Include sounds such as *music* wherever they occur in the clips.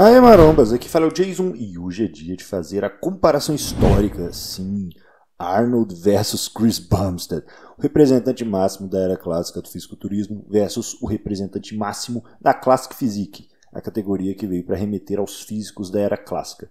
Ai, marombas, aqui fala o Jason e hoje é dia de fazer a comparação histórica, sim, Arnold versus Chris Bumstead, o representante máximo da era clássica do fisiculturismo versus o representante máximo da Classic Physique, a categoria que veio para remeter aos físicos da era clássica.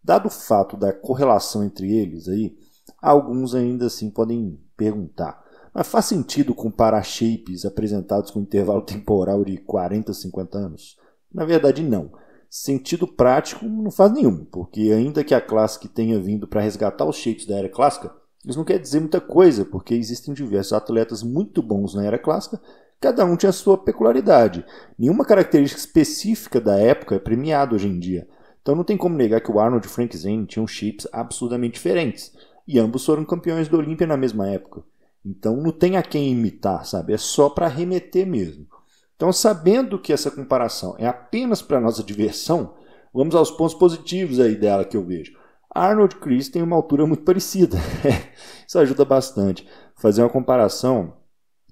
Dado o fato da correlação entre eles aí, alguns ainda assim podem perguntar, mas faz sentido comparar shapes apresentados com intervalo temporal de 40, 50 anos? Na verdade não sentido prático não faz nenhum, porque ainda que a classe tenha vindo para resgatar os shapes da era clássica, isso não quer dizer muita coisa, porque existem diversos atletas muito bons na era clássica, cada um tinha a sua peculiaridade. Nenhuma característica específica da época é premiada hoje em dia. Então não tem como negar que o Arnold e o Frank Zane tinham shapes absurdamente diferentes, e ambos foram campeões do Olímpia na mesma época. Então não tem a quem imitar, sabe? É só para remeter mesmo. Então, sabendo que essa comparação é apenas para nossa diversão, vamos aos pontos positivos aí dela que eu vejo. Arnold Chris tem uma altura muito parecida. *laughs* Isso ajuda bastante. Fazer uma comparação,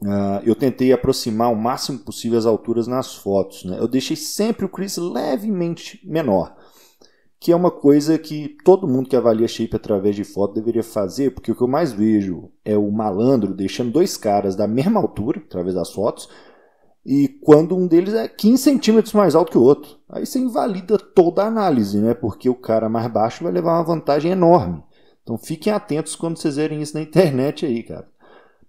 uh, eu tentei aproximar o máximo possível as alturas nas fotos. Né? Eu deixei sempre o Chris levemente menor, que é uma coisa que todo mundo que avalia shape através de foto deveria fazer, porque o que eu mais vejo é o malandro deixando dois caras da mesma altura através das fotos e quando um deles é 15 centímetros mais alto que o outro. Aí você invalida toda a análise, né? porque o cara mais baixo vai levar uma vantagem enorme. Então fiquem atentos quando vocês verem isso na internet aí, cara.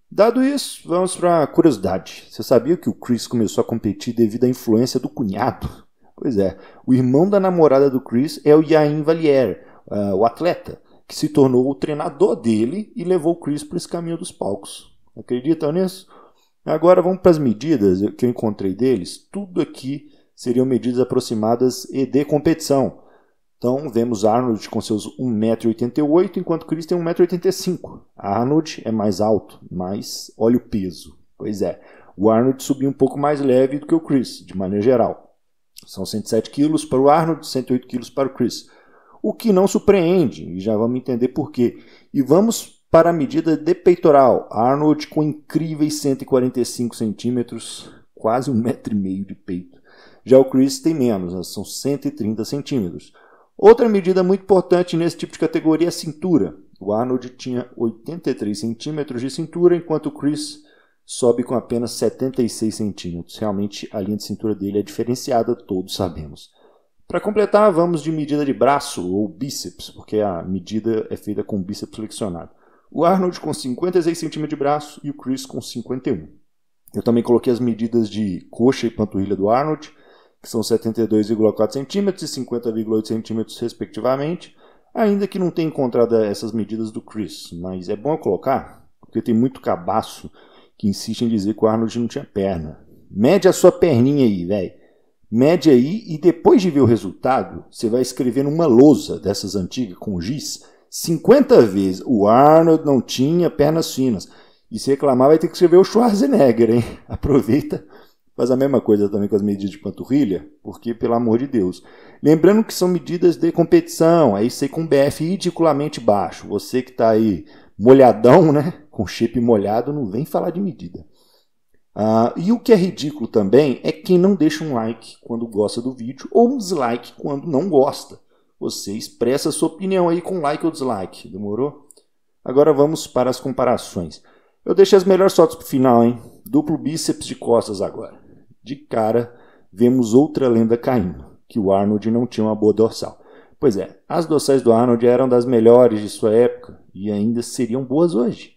Dado isso, vamos para a curiosidade. Você sabia que o Chris começou a competir devido à influência do cunhado? Pois é, o irmão da namorada do Chris é o Yain Valier, uh, o atleta, que se tornou o treinador dele e levou o Chris para esse caminho dos palcos. Acreditam nisso? Agora vamos para as medidas que eu encontrei deles. Tudo aqui seriam medidas aproximadas e de competição. Então vemos Arnold com seus 1,88m, enquanto Chris tem 1,85m. Arnold é mais alto, mas olha o peso. Pois é, o Arnold subiu um pouco mais leve do que o Chris, de maneira geral. São 107 quilos para o Arnold, 108 quilos para o Chris. O que não surpreende, e já vamos entender por quê. E vamos para a medida de peitoral, Arnold com incríveis 145 centímetros, quase um metro e meio de peito. Já o Chris tem menos, né? são 130 centímetros. Outra medida muito importante nesse tipo de categoria é a cintura. O Arnold tinha 83 centímetros de cintura, enquanto o Chris sobe com apenas 76 centímetros. Realmente a linha de cintura dele é diferenciada, todos sabemos. Para completar, vamos de medida de braço ou bíceps, porque a medida é feita com o bíceps flexionado. O Arnold com 56 centímetros de braço e o Chris com 51. Eu também coloquei as medidas de coxa e panturrilha do Arnold, que são 72,4 centímetros e 50,8 centímetros respectivamente, ainda que não tenha encontrado essas medidas do Chris, mas é bom eu colocar, porque tem muito cabaço que insiste em dizer que o Arnold não tinha perna. Mede a sua perninha aí, velho. Mede aí e depois de ver o resultado, você vai escrever numa lousa dessas antigas com giz 50 vezes. O Arnold não tinha pernas finas. E se reclamar, vai ter que escrever o Schwarzenegger, hein? *laughs* Aproveita, faz a mesma coisa também com as medidas de panturrilha, porque, pelo amor de Deus. Lembrando que são medidas de competição, aí você com BF ridiculamente baixo. Você que está aí molhadão, né? Com chip molhado, não vem falar de medida. Ah, e o que é ridículo também é quem não deixa um like quando gosta do vídeo ou um dislike quando não gosta você expressa sua opinião aí com like ou dislike, demorou? Agora vamos para as comparações. Eu deixei as melhores fotos para o final, hein? Duplo bíceps de costas agora. De cara, vemos outra lenda caindo, que o Arnold não tinha uma boa dorsal. Pois é, as dorsais do Arnold eram das melhores de sua época e ainda seriam boas hoje.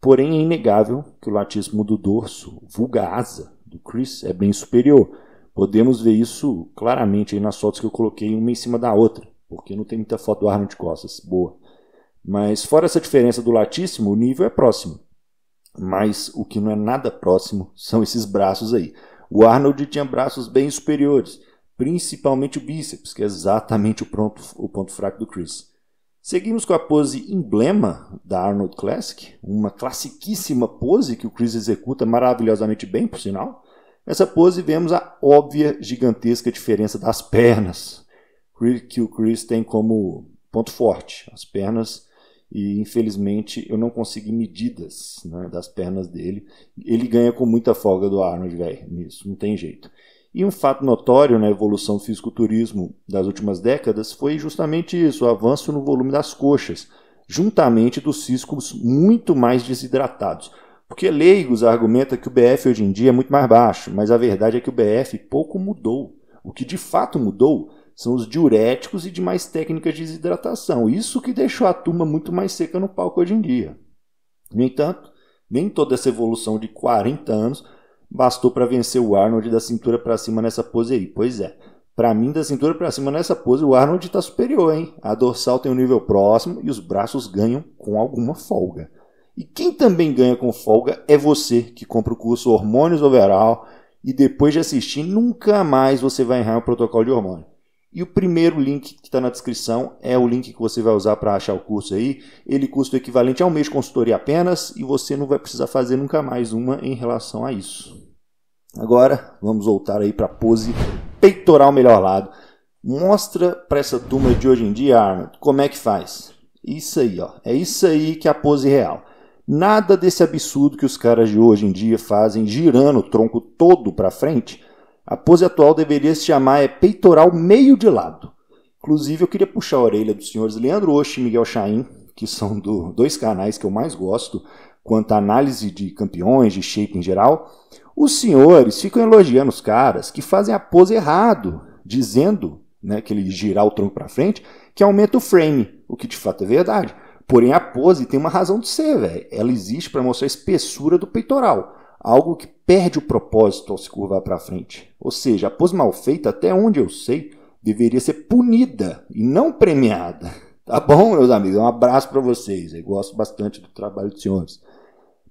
Porém, é inegável que o latismo do dorso, vulga asa, do Chris é bem superior. Podemos ver isso claramente nas fotos que eu coloquei uma em cima da outra porque não tem muita foto do Arnold Costas, boa. Mas fora essa diferença do latíssimo, o nível é próximo. Mas o que não é nada próximo são esses braços aí. O Arnold tinha braços bem superiores, principalmente o bíceps, que é exatamente o, pronto, o ponto fraco do Chris. Seguimos com a pose emblema da Arnold Classic, uma classiquíssima pose que o Chris executa maravilhosamente bem, por sinal. Nessa pose vemos a óbvia gigantesca diferença das pernas, que o Chris tem como ponto forte, as pernas, e infelizmente eu não consegui medidas né, das pernas dele. Ele ganha com muita folga do Arnold, velho, nisso, não tem jeito. E um fato notório na evolução do fisiculturismo das últimas décadas foi justamente isso, o avanço no volume das coxas, juntamente dos ciscos muito mais desidratados. Porque leigos argumentam que o BF hoje em dia é muito mais baixo, mas a verdade é que o BF pouco mudou. O que de fato mudou são os diuréticos e demais técnicas de desidratação. Isso que deixou a turma muito mais seca no palco hoje em dia. No entanto, nem toda essa evolução de 40 anos bastou para vencer o Arnold da cintura para cima nessa pose aí. Pois é, para mim, da cintura para cima nessa pose, o Arnold está superior, hein? A dorsal tem um nível próximo e os braços ganham com alguma folga. E quem também ganha com folga é você que compra o curso Hormônios Overall e depois de assistir, nunca mais você vai errar o protocolo de hormônio. E o primeiro link que está na descrição é o link que você vai usar para achar o curso aí. Ele custa o equivalente a um mês de consultoria apenas e você não vai precisar fazer nunca mais uma em relação a isso. Agora, vamos voltar aí para a pose peitoral melhor lado. Mostra para essa turma de hoje em dia, Arnold, como é que faz. Isso aí, ó. É isso aí que é a pose real. Nada desse absurdo que os caras de hoje em dia fazem girando o tronco todo para frente a pose atual deveria se chamar é peitoral meio de lado. Inclusive, eu queria puxar a orelha dos senhores Leandro Osh e Miguel Chaim, que são do, dois canais que eu mais gosto quanto à análise de campeões, de shape em geral. Os senhores ficam elogiando os caras que fazem a pose errado, dizendo né, que ele girar o tronco para frente, que aumenta o frame, o que de fato é verdade. Porém, a pose tem uma razão de ser, velho. Ela existe para mostrar a espessura do peitoral algo que perde o propósito ao se curvar para frente. Ou seja, a pose mal feita, até onde eu sei, deveria ser punida e não premiada. *laughs* Tá bom, meus amigos? Um abraço para vocês. Eu gosto bastante do trabalho dos senhores.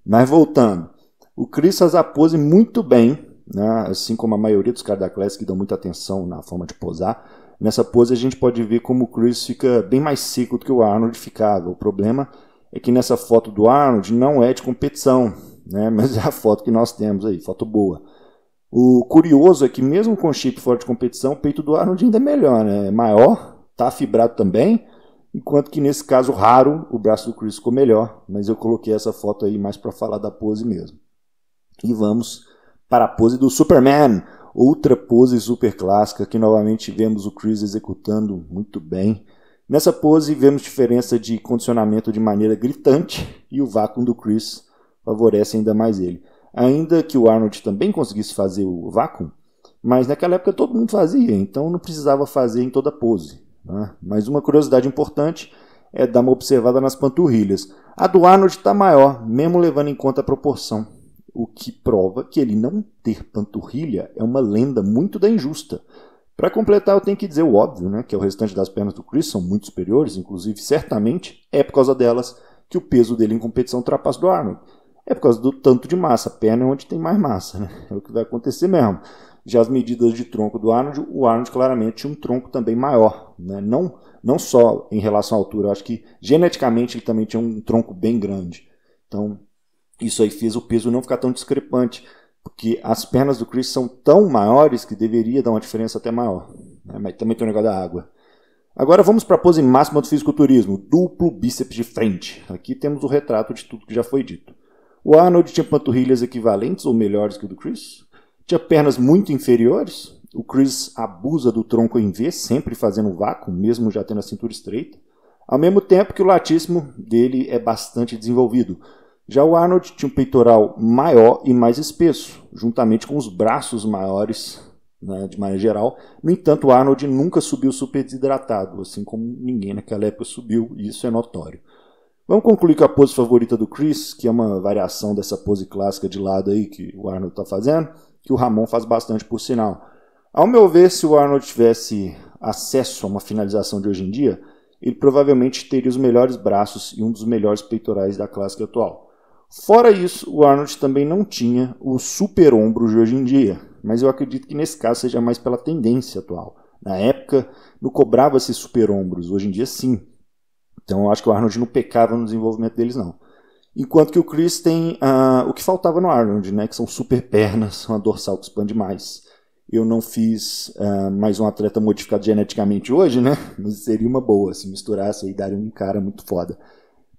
Mas voltando, o Chris faz a pose muito bem, né? assim como a maioria dos caras da classe que dão muita atenção na forma de posar. Nessa pose a gente pode ver como o Chris fica bem mais seco do que o Arnold ficava. O problema é que nessa foto do Arnold não é de competição, né? *laughs* mas é a foto que nós temos aí, foto boa. O curioso é que mesmo com chip fora de competição, o peito do Arnold ainda é melhor, né? É maior, está fibrado também, enquanto que nesse caso raro, o braço do Chris ficou melhor, mas eu coloquei essa foto aí mais para falar da pose mesmo. E vamos para a pose do Superman, outra pose super clássica que novamente vemos o Chris executando muito bem. Nessa pose vemos diferença de condicionamento de maneira gritante e o vácuo do Chris favorece ainda mais ele. Ainda que o Arnold também conseguisse fazer o vácuo, mas naquela época todo mundo fazia, então não precisava fazer em toda pose. Né? Mas uma curiosidade importante é dar uma observada nas panturrilhas. A do Arnold está maior, mesmo levando em conta a proporção, o que prova que ele não ter panturrilha é uma lenda muito da injusta. Para completar, eu tenho que dizer o óbvio, né, que é o restante das pernas do Chris são muito superiores, inclusive certamente é por causa delas que o peso dele em competição ultrapassa do Arnold. É por causa do tanto de massa. A perna é onde tem mais massa, né? É o que vai acontecer mesmo. Já as medidas de tronco do Arnold, o Arnold claramente tinha um tronco também maior, né? Não, não só em relação à altura, acho que geneticamente ele também tinha um tronco bem grande. Então, isso aí fez o peso não ficar tão discrepante, porque as pernas do Chris são tão maiores que deveria dar uma diferença até maior. Né? Mas também tem o negócio da água. Agora vamos para a pose máxima do fisiculturismo, duplo bíceps de frente. Aqui temos o retrato de tudo que já foi dito. O Arnold tinha panturrilhas equivalentes ou melhores que o do Chris. Tinha pernas muito inferiores. O Chris abusa do tronco em V, sempre fazendo um vácuo, mesmo já tendo a cintura estreita. Ao mesmo tempo que o latíssimo dele é bastante desenvolvido. Já o Arnold tinha um peitoral maior e mais espesso, juntamente com os braços maiores, né, de maneira geral. No entanto, o Arnold nunca subiu super desidratado, assim como ninguém naquela época subiu, e isso é notório. Vamos concluir com a pose favorita do Chris, que é uma variação dessa pose clássica de lado aí que o Arnold está fazendo, que o Ramon faz bastante por sinal. Ao meu ver, se o Arnold tivesse acesso a uma finalização de hoje em dia, ele provavelmente teria os melhores braços e um dos melhores peitorais da clássica atual. Fora isso, o Arnold também não tinha o super ombro de hoje em dia, mas eu acredito que nesse caso seja mais pela tendência atual. Na época, não cobrava-se super ombros, hoje em dia sim. Então eu acho que o Arnold não pecava no desenvolvimento deles, não. Enquanto que o Chris tem uh, o que faltava no Arnold, né? Que são super pernas, *laughs* uma dorsal que expande mais. Eu não fiz uh, mais um atleta modificado geneticamente hoje, né? *laughs* Mas seria uma boa se misturasse e daria um cara muito foda.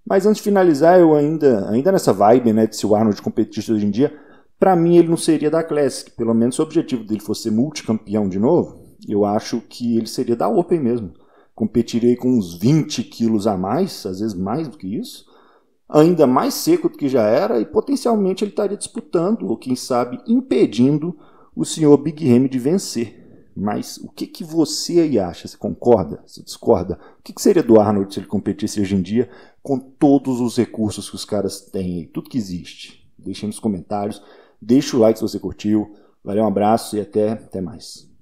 Mas antes de finalizar, eu ainda, ainda nessa vibe, né? De se o Arnold competisse hoje em dia, para mim ele não seria da Classic. Pelo menos se o objetivo dele fosse ser multicampeão de novo, eu acho que ele seria da Open mesmo competirei com uns 20 quilos a mais, às vezes mais do que isso, ainda mais seco do que já era, e potencialmente ele estaria disputando, ou quem sabe impedindo, o senhor Big Remy de vencer. Mas o que, que você aí acha? Você concorda? Você discorda? O que, que seria do Arnold se ele competisse hoje em dia com todos os recursos que os caras têm, tudo que existe? Deixe nos comentários, deixa o like se você curtiu. Valeu, um abraço e até, até mais.